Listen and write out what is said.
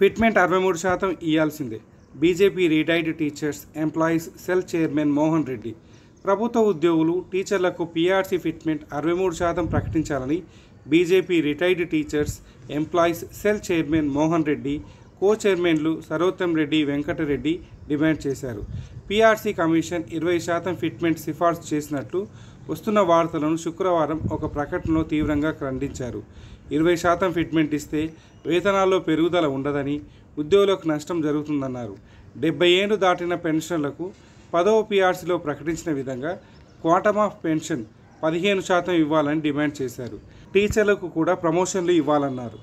fitment అరవై మూడు శాతం ఇవ్వాల్సిందే BJP retired teachers employees cell chairman Mohan Reddy ప్రభుత్వ ఉద్యోగులు టీచర్లకు పీఆర్సీ ఫిట్మెంట్ అరవై మూడు శాతం ప్రకటించాలని BJP retired teachers employees cell chairman Mohan Reddy co చైర్మన్లు సరోత్తం రెడ్డి వెంకటరెడ్డి డిమాండ్ చేశారు పీఆర్సీ కమిషన్ ఇరవై శాతం ఫిట్మెంట్ సిఫార్సు చేసినట్లు వస్తున్న వార్తలను శుక్రవారం ఒక ప్రకటనలో తీవ్రంగా ఖండించారు ఇరవై శాతం ఫిట్మెంట్ ఇస్తే వేతనాల్లో పెరుగుదల ఉండదని ఉద్యోగులకు నష్టం జరుగుతుందన్నారు డెబ్బై ఏళ్ళు దాటిన పెన్షన్లకు పదవ పిఆర్సీలో ప్రకటించిన విధంగా క్వాటమ్ ఆఫ్ పెన్షన్ పదిహేను శాతం ఇవ్వాలని డిమాండ్ చేశారు టీచర్లకు కూడా ప్రమోషన్లు ఇవ్వాలన్నారు